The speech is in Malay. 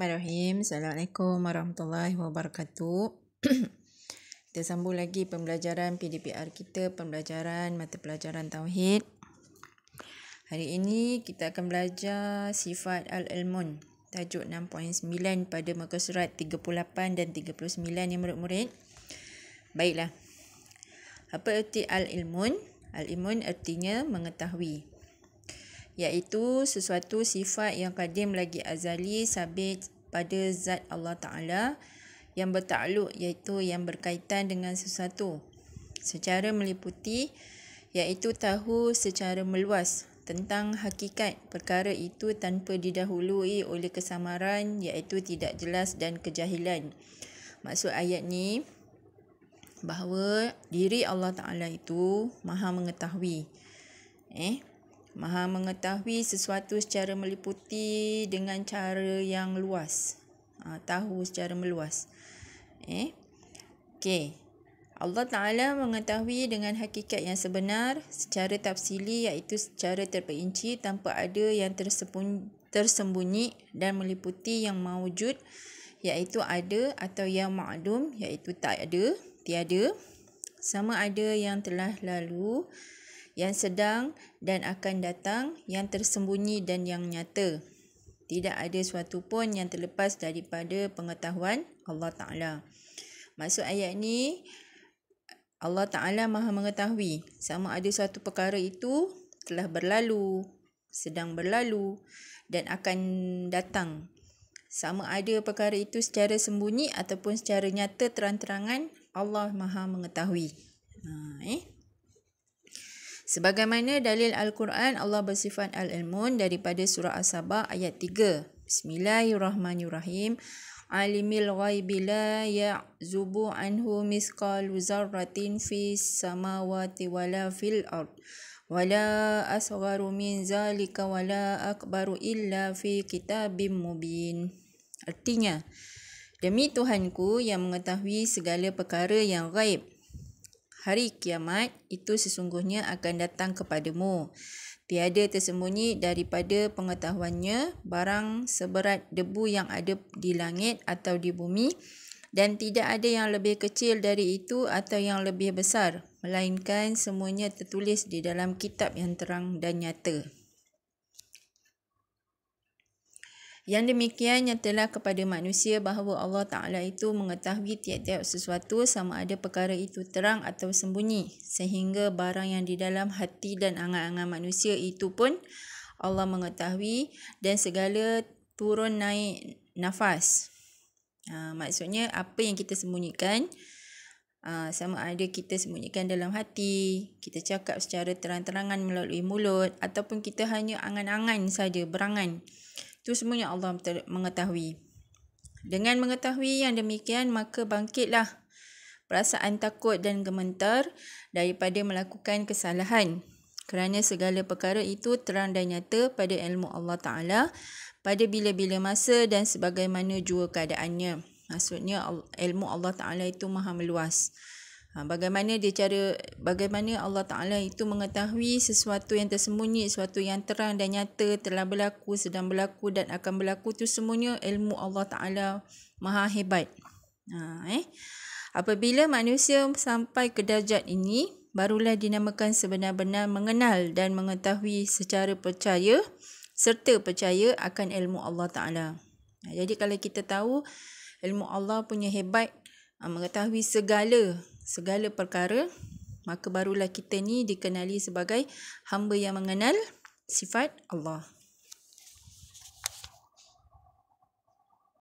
Bismillahirrahmanirrahim. Assalamualaikum warahmatullahi wabarakatuh. kita sambung lagi pembelajaran PDPR kita, pembelajaran mata pelajaran tauhid. Hari ini kita akan belajar sifat al-ilmun, tajuk 6.9 pada muka surat 38 dan 39 yang murid-murid. Baiklah. Apa erti al-ilmun? Al-ilmun artinya mengetahui iaitu sesuatu sifat yang kadim lagi azali sabit pada zat Allah Ta'ala yang bertakluk iaitu yang berkaitan dengan sesuatu secara meliputi iaitu tahu secara meluas tentang hakikat perkara itu tanpa didahului oleh kesamaran iaitu tidak jelas dan kejahilan. Maksud ayat ni bahawa diri Allah Taala itu maha mengetahui. Eh, Maha mengetahui sesuatu secara meliputi dengan cara yang luas. Ha, tahu secara meluas. Eh? Okey. Allah Ta'ala mengetahui dengan hakikat yang sebenar secara tafsili iaitu secara terperinci tanpa ada yang tersembunyi dan meliputi yang mawujud iaitu ada atau yang ma'lum iaitu tak ada, tiada. Sama ada yang telah lalu, tiada yang sedang dan akan datang, yang tersembunyi dan yang nyata. Tidak ada sesuatu pun yang terlepas daripada pengetahuan Allah Ta'ala. Maksud ayat ini Allah Ta'ala maha mengetahui sama ada satu perkara itu telah berlalu, sedang berlalu dan akan datang. Sama ada perkara itu secara sembunyi ataupun secara nyata terang-terangan, Allah maha mengetahui. Ha, eh? Sebagaimana dalil Al-Quran Allah bersifat Al-Ilmun daripada surah as Sabah ayat 3. Bismillahirrahmanirrahim. Alimil ghaibi la ya'zubu anhu misqalu zarratin fi samawati wala fil ard. Wala asgharu min zalika wala akbaru illa fi kitabim mubin. Artinya, Demi Tuhanku yang mengetahui segala perkara yang ghaib hari kiamat itu sesungguhnya akan datang kepadamu. Tiada tersembunyi daripada pengetahuannya barang seberat debu yang ada di langit atau di bumi dan tidak ada yang lebih kecil dari itu atau yang lebih besar melainkan semuanya tertulis di dalam kitab yang terang dan nyata. Yang demikian nyatalah kepada manusia bahawa Allah Ta'ala itu mengetahui tiap-tiap sesuatu sama ada perkara itu terang atau sembunyi. Sehingga barang yang di dalam hati dan angan-angan manusia itu pun Allah mengetahui dan segala turun naik nafas. Ha, maksudnya apa yang kita sembunyikan ha, sama ada kita sembunyikan dalam hati, kita cakap secara terang-terangan melalui mulut ataupun kita hanya angan-angan saja, berangan. Itu semuanya Allah mengetahui. Dengan mengetahui yang demikian, maka bangkitlah perasaan takut dan gemetar daripada melakukan kesalahan. Kerana segala perkara itu terang dan nyata pada ilmu Allah Ta'ala pada bila-bila masa dan sebagaimana jua keadaannya. Maksudnya ilmu Allah Ta'ala itu maha meluas. Ha, bagaimana dia cara bagaimana Allah Taala itu mengetahui sesuatu yang tersembunyi sesuatu yang terang dan nyata telah berlaku sedang berlaku dan akan berlaku itu semuanya ilmu Allah Taala maha hebat ha eh apabila manusia sampai ke darjat ini barulah dinamakan sebenar-benar mengenal dan mengetahui secara percaya serta percaya akan ilmu Allah Taala ha, jadi kalau kita tahu ilmu Allah punya hebat ha, mengetahui segala segala perkara, maka barulah kita ni dikenali sebagai hamba yang mengenal sifat Allah.